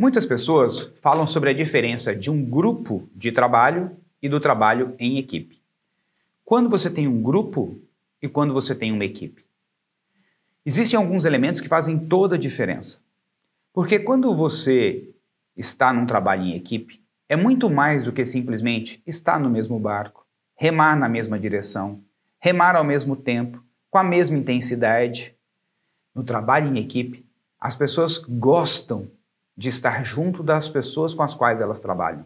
Muitas pessoas falam sobre a diferença de um grupo de trabalho e do trabalho em equipe. Quando você tem um grupo e quando você tem uma equipe? Existem alguns elementos que fazem toda a diferença. Porque quando você está num trabalho em equipe, é muito mais do que simplesmente estar no mesmo barco, remar na mesma direção, remar ao mesmo tempo, com a mesma intensidade. No trabalho em equipe, as pessoas gostam de estar junto das pessoas com as quais elas trabalham.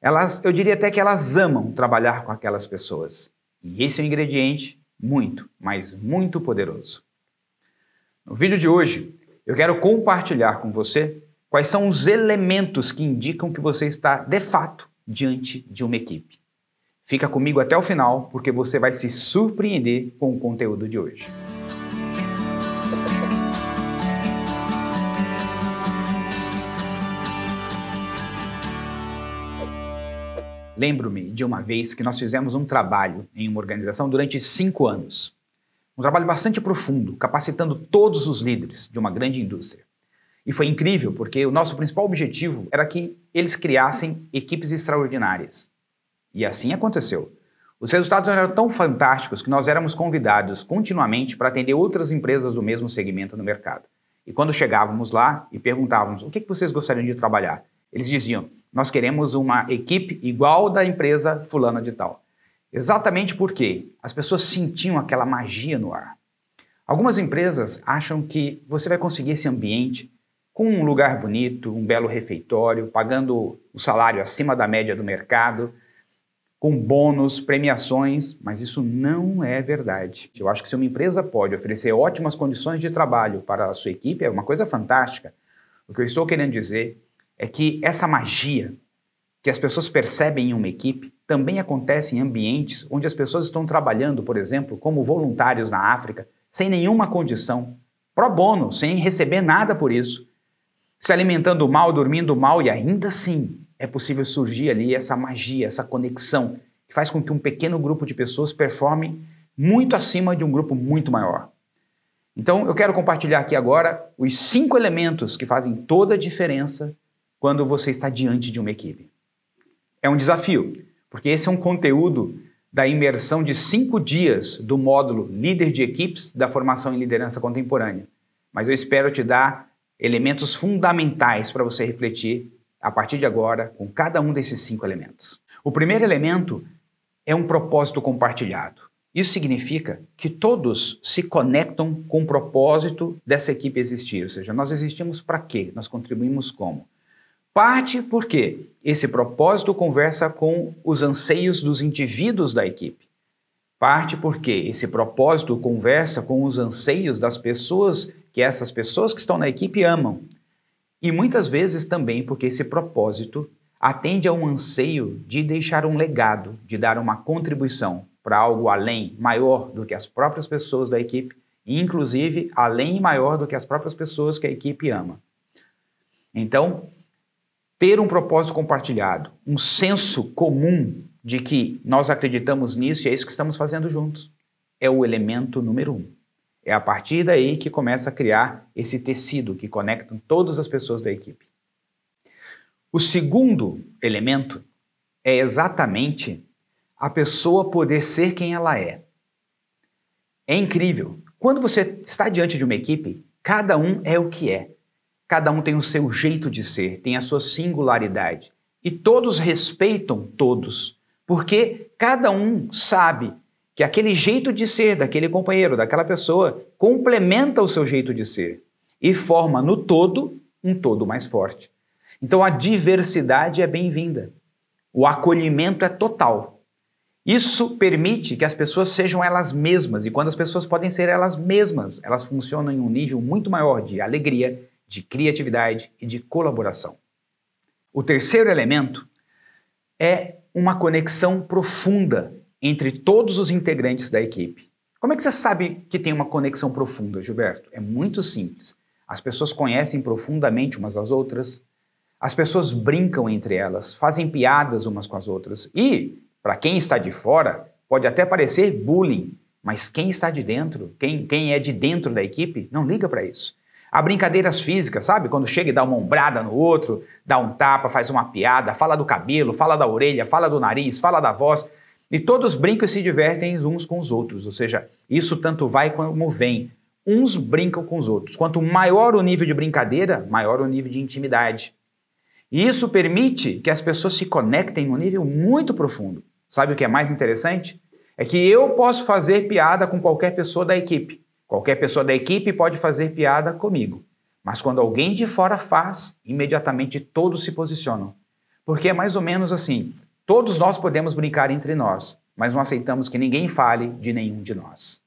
Elas, eu diria até que elas amam trabalhar com aquelas pessoas. E esse é um ingrediente muito, mas muito poderoso. No vídeo de hoje, eu quero compartilhar com você quais são os elementos que indicam que você está, de fato, diante de uma equipe. Fica comigo até o final, porque você vai se surpreender com o conteúdo de hoje. Lembro-me de uma vez que nós fizemos um trabalho em uma organização durante cinco anos. Um trabalho bastante profundo, capacitando todos os líderes de uma grande indústria. E foi incrível, porque o nosso principal objetivo era que eles criassem equipes extraordinárias. E assim aconteceu. Os resultados eram tão fantásticos que nós éramos convidados continuamente para atender outras empresas do mesmo segmento no mercado. E quando chegávamos lá e perguntávamos o que vocês gostariam de trabalhar, eles diziam: nós queremos uma equipe igual da empresa fulana de tal. Exatamente porque as pessoas sentiam aquela magia no ar. Algumas empresas acham que você vai conseguir esse ambiente com um lugar bonito, um belo refeitório, pagando o salário acima da média do mercado, com bônus, premiações, mas isso não é verdade. Eu acho que se uma empresa pode oferecer ótimas condições de trabalho para a sua equipe, é uma coisa fantástica. O que eu estou querendo dizer é que essa magia que as pessoas percebem em uma equipe também acontece em ambientes onde as pessoas estão trabalhando, por exemplo, como voluntários na África, sem nenhuma condição, pro bono, sem receber nada por isso, se alimentando mal, dormindo mal e ainda assim é possível surgir ali essa magia, essa conexão que faz com que um pequeno grupo de pessoas performe muito acima de um grupo muito maior. Então, eu quero compartilhar aqui agora os cinco elementos que fazem toda a diferença quando você está diante de uma equipe. É um desafio, porque esse é um conteúdo da imersão de cinco dias do módulo Líder de Equipes da Formação em Liderança Contemporânea. Mas eu espero te dar elementos fundamentais para você refletir a partir de agora com cada um desses cinco elementos. O primeiro elemento é um propósito compartilhado. Isso significa que todos se conectam com o propósito dessa equipe existir, ou seja, nós existimos para quê? Nós contribuímos como? Parte porque esse propósito conversa com os anseios dos indivíduos da equipe. Parte porque esse propósito conversa com os anseios das pessoas que essas pessoas que estão na equipe amam. E muitas vezes também porque esse propósito atende a um anseio de deixar um legado, de dar uma contribuição para algo além, maior do que as próprias pessoas da equipe, e inclusive além e maior do que as próprias pessoas que a equipe ama. Então, ter um propósito compartilhado, um senso comum de que nós acreditamos nisso e é isso que estamos fazendo juntos, é o elemento número um. É a partir daí que começa a criar esse tecido que conecta todas as pessoas da equipe. O segundo elemento é exatamente a pessoa poder ser quem ela é. É incrível. Quando você está diante de uma equipe, cada um é o que é. Cada um tem o seu jeito de ser, tem a sua singularidade. E todos respeitam todos, porque cada um sabe que aquele jeito de ser daquele companheiro, daquela pessoa, complementa o seu jeito de ser e forma no todo um todo mais forte. Então a diversidade é bem-vinda. O acolhimento é total. Isso permite que as pessoas sejam elas mesmas, e quando as pessoas podem ser elas mesmas, elas funcionam em um nível muito maior de alegria, de criatividade e de colaboração. O terceiro elemento é uma conexão profunda entre todos os integrantes da equipe. Como é que você sabe que tem uma conexão profunda, Gilberto? É muito simples. As pessoas conhecem profundamente umas às outras, as pessoas brincam entre elas, fazem piadas umas com as outras. E, para quem está de fora, pode até parecer bullying, mas quem está de dentro, quem, quem é de dentro da equipe, não liga para isso. Há brincadeiras físicas, sabe? Quando chega e dá uma ombrada no outro, dá um tapa, faz uma piada, fala do cabelo, fala da orelha, fala do nariz, fala da voz. E todos brincam e se divertem uns com os outros. Ou seja, isso tanto vai como vem. Uns brincam com os outros. Quanto maior o nível de brincadeira, maior o nível de intimidade. E isso permite que as pessoas se conectem num nível muito profundo. Sabe o que é mais interessante? É que eu posso fazer piada com qualquer pessoa da equipe. Qualquer pessoa da equipe pode fazer piada comigo, mas quando alguém de fora faz, imediatamente todos se posicionam. Porque é mais ou menos assim: todos nós podemos brincar entre nós, mas não aceitamos que ninguém fale de nenhum de nós.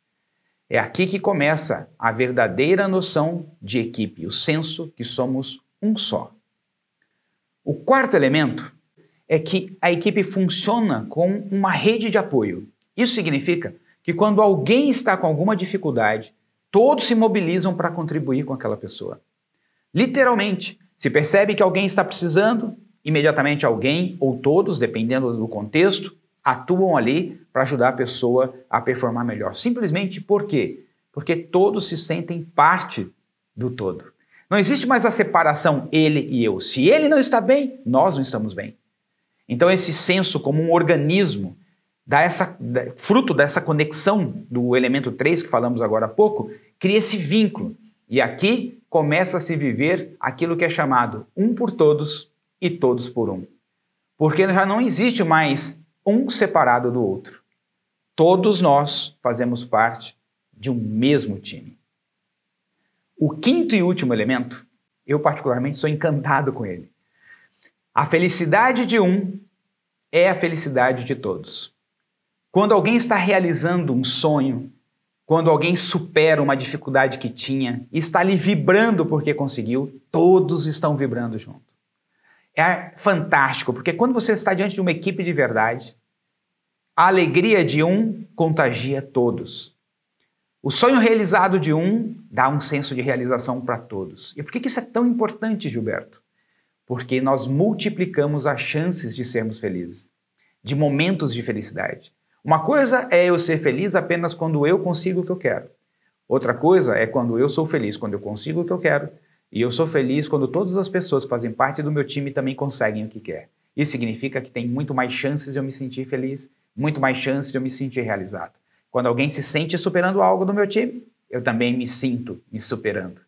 É aqui que começa a verdadeira noção de equipe, o senso que somos um só. O quarto elemento é que a equipe funciona com uma rede de apoio. Isso significa que quando alguém está com alguma dificuldade, todos se mobilizam para contribuir com aquela pessoa. Literalmente, se percebe que alguém está precisando, imediatamente alguém ou todos, dependendo do contexto, atuam ali para ajudar a pessoa a performar melhor. Simplesmente por quê? Porque todos se sentem parte do todo. Não existe mais a separação ele e eu. Se ele não está bem, nós não estamos bem. Então, esse senso como um organismo dá essa, fruto dessa conexão do elemento 3 que falamos agora há pouco, cria esse vínculo. E aqui começa a se viver aquilo que é chamado um por todos e todos por um. Porque já não existe mais um separado do outro. Todos nós fazemos parte de um mesmo time. O quinto e último elemento, eu particularmente sou encantado com ele. A felicidade de um é a felicidade de todos. Quando alguém está realizando um sonho, quando alguém supera uma dificuldade que tinha e está ali vibrando porque conseguiu, todos estão vibrando junto. É fantástico, porque quando você está diante de uma equipe de verdade, a alegria de um contagia todos. O sonho realizado de um dá um senso de realização para todos. E por que isso é tão importante, Gilberto? Porque nós multiplicamos as chances de sermos felizes, de momentos de felicidade. Uma coisa é eu ser feliz apenas quando eu consigo o que eu quero. Outra coisa é quando eu sou feliz, quando eu consigo o que eu quero. E eu sou feliz quando todas as pessoas que fazem parte do meu time também conseguem o que quer. Isso significa que tem muito mais chances de eu me sentir feliz, muito mais chances de eu me sentir realizado. Quando alguém se sente superando algo do meu time, eu também me sinto me superando.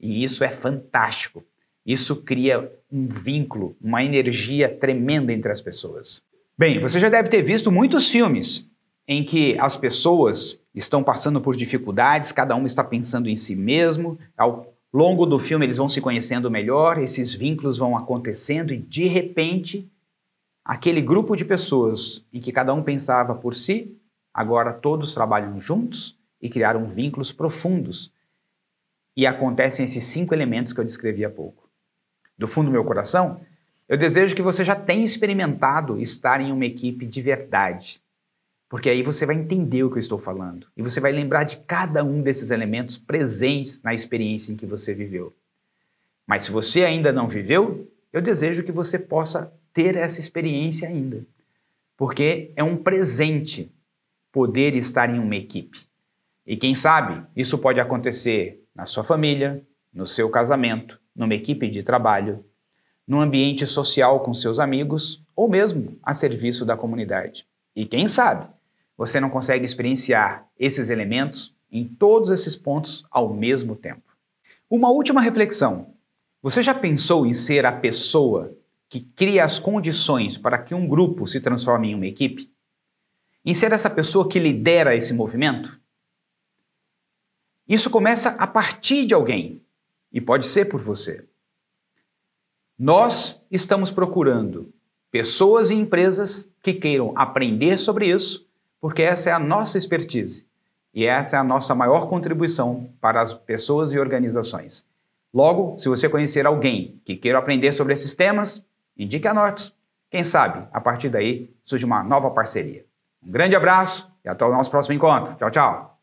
E isso é fantástico. Isso cria um vínculo, uma energia tremenda entre as pessoas. Bem, você já deve ter visto muitos filmes em que as pessoas estão passando por dificuldades, cada um está pensando em si mesmo, ao longo do filme eles vão se conhecendo melhor, esses vínculos vão acontecendo e de repente aquele grupo de pessoas em que cada um pensava por si, agora todos trabalham juntos e criaram vínculos profundos. E acontecem esses cinco elementos que eu descrevi há pouco. Do fundo do meu coração, eu desejo que você já tenha experimentado estar em uma equipe de verdade, porque aí você vai entender o que eu estou falando e você vai lembrar de cada um desses elementos presentes na experiência em que você viveu. Mas se você ainda não viveu, eu desejo que você possa ter essa experiência ainda, porque é um presente poder estar em uma equipe. E quem sabe isso pode acontecer na sua família, no seu casamento, numa equipe de trabalho, num ambiente social com seus amigos ou mesmo a serviço da comunidade. E quem sabe, você não consegue experienciar esses elementos em todos esses pontos ao mesmo tempo. Uma última reflexão. Você já pensou em ser a pessoa que cria as condições para que um grupo se transforme em uma equipe? Em ser essa pessoa que lidera esse movimento? Isso começa a partir de alguém e pode ser por você. Nós estamos procurando pessoas e empresas que queiram aprender sobre isso, porque essa é a nossa expertise e essa é a nossa maior contribuição para as pessoas e organizações. Logo, se você conhecer alguém que queira aprender sobre esses temas, indique a Nortes. Quem sabe, a partir daí, surge uma nova parceria. Um grande abraço e até o nosso próximo encontro. Tchau, tchau!